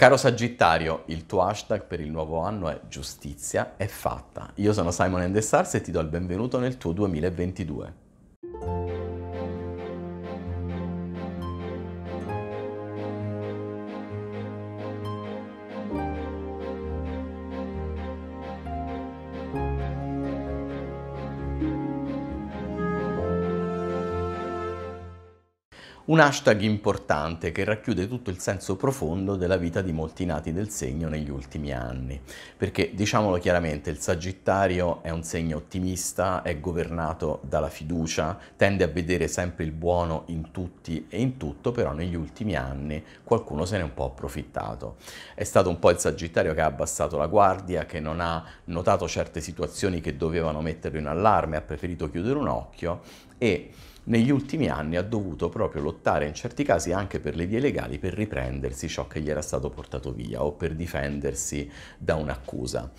Caro Sagittario, il tuo hashtag per il nuovo anno è giustizia è fatta. Io sono Simon Endessars e ti do il benvenuto nel tuo 2022. un hashtag importante che racchiude tutto il senso profondo della vita di molti nati del segno negli ultimi anni, perché diciamolo chiaramente, il Sagittario è un segno ottimista, è governato dalla fiducia, tende a vedere sempre il buono in tutti e in tutto, però negli ultimi anni qualcuno se ne è un po' approfittato. È stato un po' il Sagittario che ha abbassato la guardia, che non ha notato certe situazioni che dovevano metterlo in allarme, ha preferito chiudere un occhio e negli ultimi anni ha dovuto proprio lottare in certi casi anche per le vie legali per riprendersi ciò che gli era stato portato via o per difendersi da un'accusa.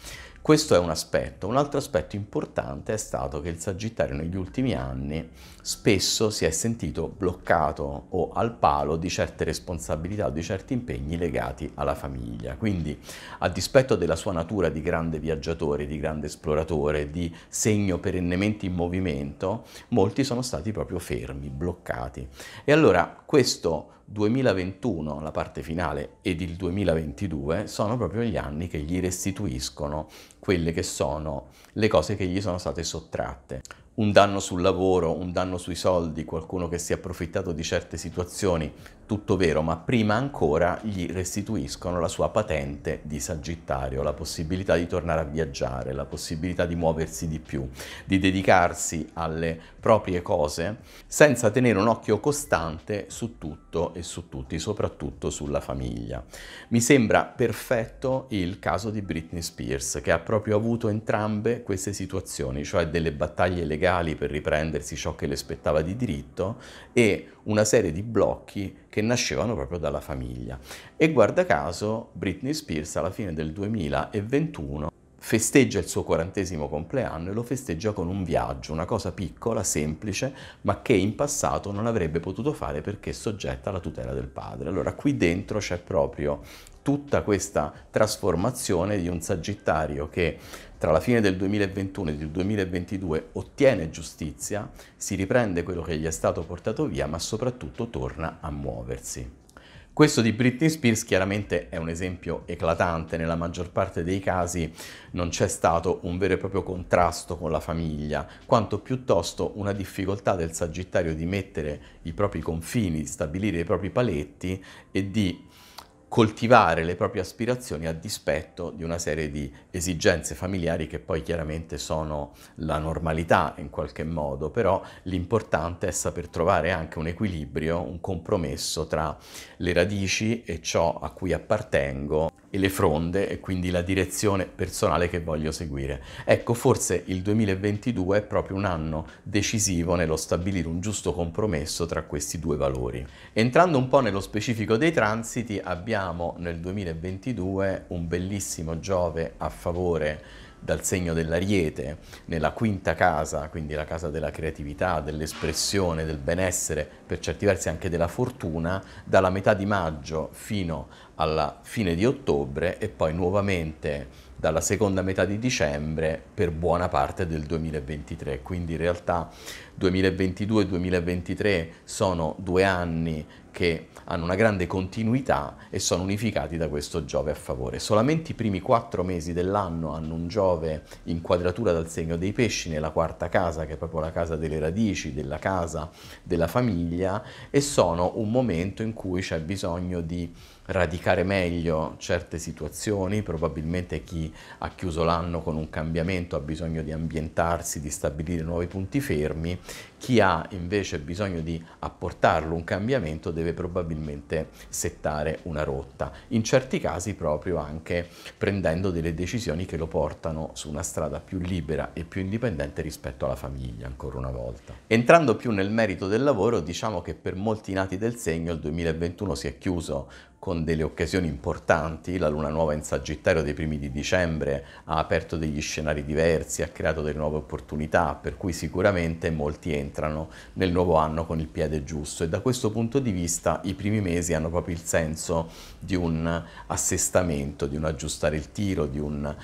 Questo è un aspetto. Un altro aspetto importante è stato che il Sagittario negli ultimi anni spesso si è sentito bloccato o al palo di certe responsabilità o di certi impegni legati alla famiglia. Quindi, a dispetto della sua natura di grande viaggiatore, di grande esploratore, di segno perennemente in movimento, molti sono stati proprio fermi, bloccati. E allora questo 2021, la parte finale, ed il 2022 sono proprio gli anni che gli restituiscono quelle che sono le cose che gli sono state sottratte un danno sul lavoro, un danno sui soldi, qualcuno che si è approfittato di certe situazioni, tutto vero, ma prima ancora gli restituiscono la sua patente di Sagittario, la possibilità di tornare a viaggiare, la possibilità di muoversi di più, di dedicarsi alle proprie cose senza tenere un occhio costante su tutto e su tutti, soprattutto sulla famiglia. Mi sembra perfetto il caso di Britney Spears, che ha proprio avuto entrambe queste situazioni, cioè delle battaglie legali parziali per riprendersi ciò che le spettava di diritto e una serie di blocchi che nascevano proprio dalla famiglia. E guarda caso Britney Spears alla fine del 2021 festeggia il suo quarantesimo compleanno e lo festeggia con un viaggio, una cosa piccola, semplice, ma che in passato non avrebbe potuto fare perché soggetta alla tutela del padre. Allora qui dentro c'è proprio tutta questa trasformazione di un Sagittario che tra la fine del 2021 e del 2022 ottiene giustizia, si riprende quello che gli è stato portato via, ma soprattutto torna a muoversi. Questo di Britney Spears chiaramente è un esempio eclatante, nella maggior parte dei casi non c'è stato un vero e proprio contrasto con la famiglia, quanto piuttosto una difficoltà del Sagittario di mettere i propri confini, di stabilire i propri paletti e di coltivare le proprie aspirazioni a dispetto di una serie di esigenze familiari che poi chiaramente sono la normalità in qualche modo, però l'importante è saper trovare anche un equilibrio, un compromesso tra le radici e ciò a cui appartengo e le fronde e quindi la direzione personale che voglio seguire. Ecco, forse il 2022 è proprio un anno decisivo nello stabilire un giusto compromesso tra questi due valori. Entrando un po' nello specifico dei transiti, abbiamo nel 2022 un bellissimo Giove a favore dal segno dell'ariete nella quinta casa, quindi la casa della creatività, dell'espressione, del benessere, per certi versi anche della fortuna, dalla metà di maggio fino alla fine di ottobre e poi nuovamente dalla seconda metà di dicembre per buona parte del 2023. Quindi in realtà 2022 e 2023 sono due anni che hanno una grande continuità e sono unificati da questo Giove a favore. Solamente i primi quattro mesi dell'anno hanno un Giove in quadratura dal segno dei pesci nella quarta casa, che è proprio la casa delle radici, della casa, della famiglia, e sono un momento in cui c'è bisogno di radicare meglio certe situazioni, probabilmente chi ha chiuso l'anno con un cambiamento ha bisogno di ambientarsi, di stabilire nuovi punti fermi chi ha invece bisogno di apportarlo un cambiamento deve probabilmente settare una rotta, in certi casi proprio anche prendendo delle decisioni che lo portano su una strada più libera e più indipendente rispetto alla famiglia, ancora una volta. Entrando più nel merito del lavoro, diciamo che per molti nati del segno il 2021 si è chiuso con delle occasioni importanti, la luna nuova in Sagittario dei primi di dicembre ha aperto degli scenari diversi, ha creato delle nuove opportunità, per cui sicuramente molti entrano nel nuovo anno con il piede giusto e da questo punto di vista i primi mesi hanno proprio il senso di un assestamento, di un aggiustare il tiro, di un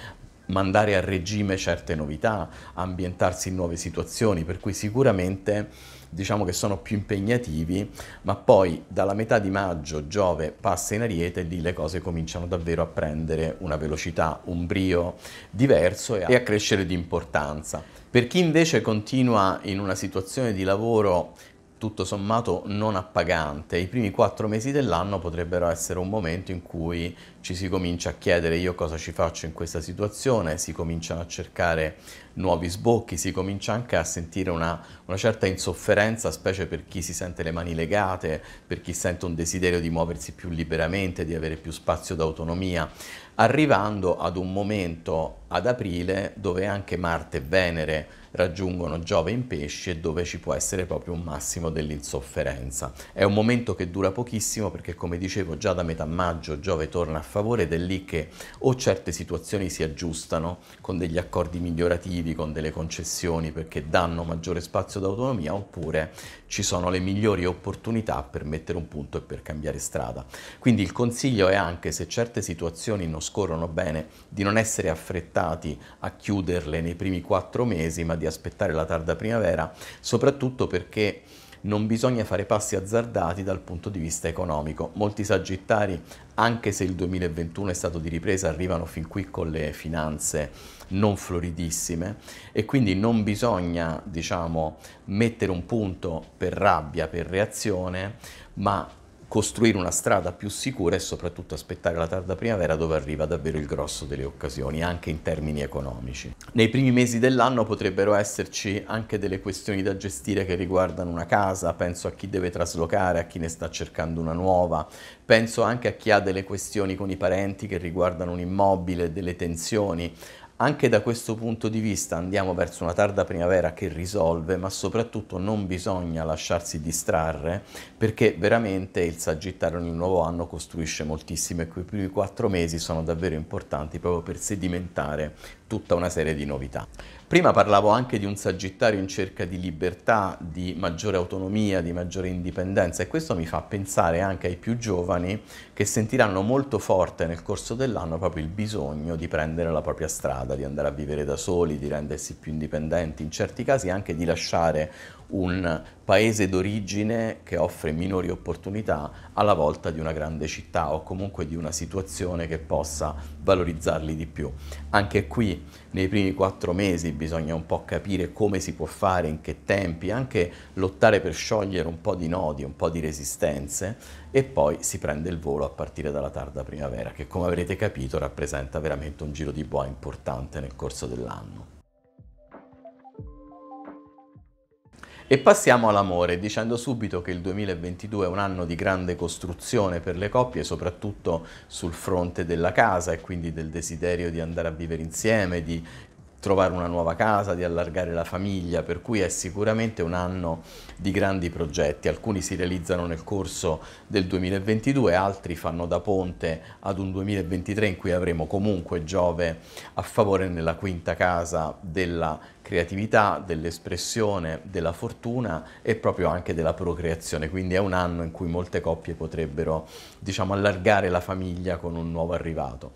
mandare a regime certe novità, ambientarsi in nuove situazioni, per cui sicuramente diciamo che sono più impegnativi, ma poi dalla metà di maggio Giove passa in Ariete e lì le cose cominciano davvero a prendere una velocità, un brio diverso e a crescere di importanza. Per chi invece continua in una situazione di lavoro tutto sommato non appagante, i primi quattro mesi dell'anno potrebbero essere un momento in cui ci si comincia a chiedere io cosa ci faccio in questa situazione, si cominciano a cercare nuovi sbocchi, si comincia anche a sentire una, una, certa insofferenza, specie per chi si sente le mani legate, per chi sente un desiderio di muoversi più liberamente, di avere più spazio d'autonomia, arrivando ad un momento ad aprile dove anche Marte e Venere raggiungono Giove in pesci e dove ci può essere proprio un massimo dell'insofferenza. È un momento che dura pochissimo perché come dicevo già da metà maggio Giove torna a favore ed è lì che o certe situazioni si aggiustano con degli accordi migliorativi, incentivi con delle concessioni perché danno maggiore spazio d'autonomia oppure ci sono le migliori opportunità per mettere un punto e per cambiare strada. Quindi il consiglio è anche se certe situazioni non scorrono bene di non essere affrettati a chiuderle nei primi quattro mesi ma di aspettare la tarda primavera soprattutto perché non bisogna fare passi azzardati dal punto di vista economico. Molti sagittari, anche se il 2021 è stato di ripresa, arrivano fin qui con le finanze non floridissime e quindi non bisogna, diciamo, mettere un punto per rabbia, per reazione, ma costruire una strada più sicura e soprattutto aspettare la tarda primavera dove arriva davvero il grosso delle occasioni, anche in termini economici. Nei primi mesi dell'anno potrebbero esserci anche delle questioni da gestire che riguardano una casa, penso a chi deve traslocare, a chi ne sta cercando una nuova, penso anche a chi ha delle questioni con i parenti che riguardano un immobile, delle tensioni, anche da questo punto di vista andiamo verso una tarda primavera che risolve, ma soprattutto non bisogna lasciarsi distrarre perché veramente il Sagittario nel nuovo anno costruisce moltissimo e quei primi quattro mesi sono davvero importanti proprio per sedimentare tutta una serie di novità. Prima parlavo anche di un Sagittario in cerca di libertà, di maggiore autonomia, di maggiore indipendenza e questo mi fa pensare anche ai più giovani che sentiranno molto forte nel corso dell'anno proprio il bisogno di prendere la propria strada, di andare a vivere da soli, di rendersi più indipendenti, in certi casi anche di lasciare un paese d'origine che offre minori opportunità alla volta di una grande città o comunque di una situazione che possa valorizzarli di più. Anche qui nei primi quattro mesi bisogna un po' capire come si può fare, in che tempi, anche lottare per sciogliere un po' di nodi, un po' di resistenze e poi si prende il volo a partire dalla tarda primavera che come avrete capito rappresenta veramente un giro di boa importante nel corso dell'anno. E passiamo all'amore, dicendo subito che il 2022 è un anno di grande costruzione per le coppie, soprattutto sul fronte della casa e quindi del desiderio di andare a vivere insieme, di trovare una nuova casa, di allargare la famiglia, per cui è sicuramente un anno di grandi progetti. Alcuni si realizzano nel corso del 2022, altri fanno da ponte ad un 2023 in cui avremo comunque Giove a favore nella quinta casa della creatività, dell'espressione, della fortuna e proprio anche della procreazione, quindi è un anno in cui molte coppie potrebbero diciamo, allargare la famiglia con un nuovo arrivato.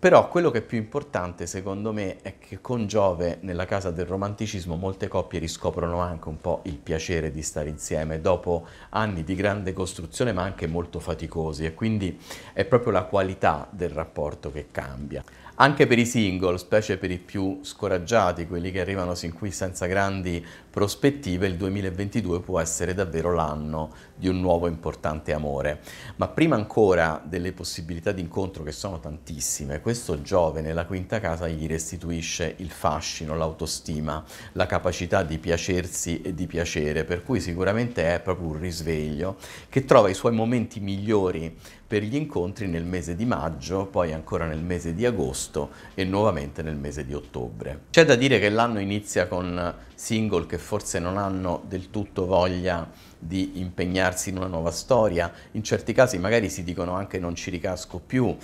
Però quello che è più importante secondo me è che con Giove nella casa del romanticismo molte coppie riscoprono anche un po' il piacere di stare insieme dopo anni di grande costruzione ma anche molto faticosi e quindi è proprio la qualità del rapporto che cambia anche per i single, specie per i più scoraggiati, quelli che arrivano sin qui senza grandi prospettive, il 2022 può essere davvero l'anno di un nuovo importante amore. Ma prima ancora delle possibilità di incontro, che sono tantissime, questo giovane, la quinta casa gli restituisce il fascino, l'autostima, la capacità di piacersi e di piacere, per cui sicuramente è proprio un risveglio che trova i suoi momenti migliori per gli incontri nel mese di maggio, poi ancora nel mese di agosto e nuovamente nel mese di ottobre. C'è da dire che l'anno inizia con single che forse non hanno del tutto voglia di impegnarsi in una nuova storia, in certi casi magari si dicono anche non ci ricasco più,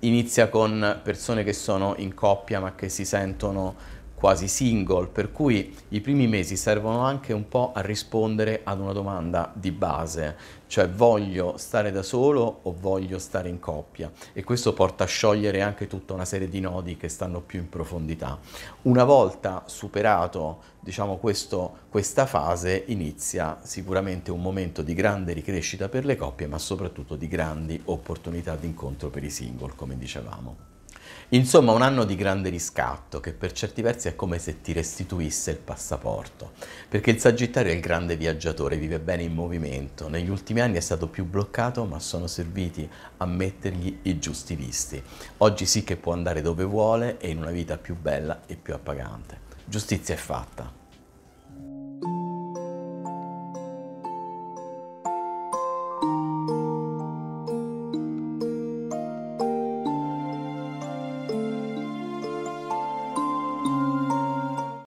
inizia con persone che sono in coppia ma che si sentono quasi single, per cui i primi mesi servono anche un po' a rispondere ad una domanda di base, cioè voglio stare da solo o voglio stare in coppia e questo porta a sciogliere anche tutta una serie di nodi che stanno più in profondità. Una volta superato diciamo, questo, questa fase inizia sicuramente un momento di grande ricrescita per le coppie ma soprattutto di grandi opportunità di incontro per i single come dicevamo. Insomma, un anno di grande riscatto che per certi versi è come se ti restituisse il passaporto, perché il Sagittario è il grande viaggiatore, vive bene in movimento. Negli ultimi anni è stato più bloccato, ma sono serviti a mettergli i giusti visti. Oggi sì che può andare dove vuole e in una vita più bella e più appagante. Giustizia è fatta.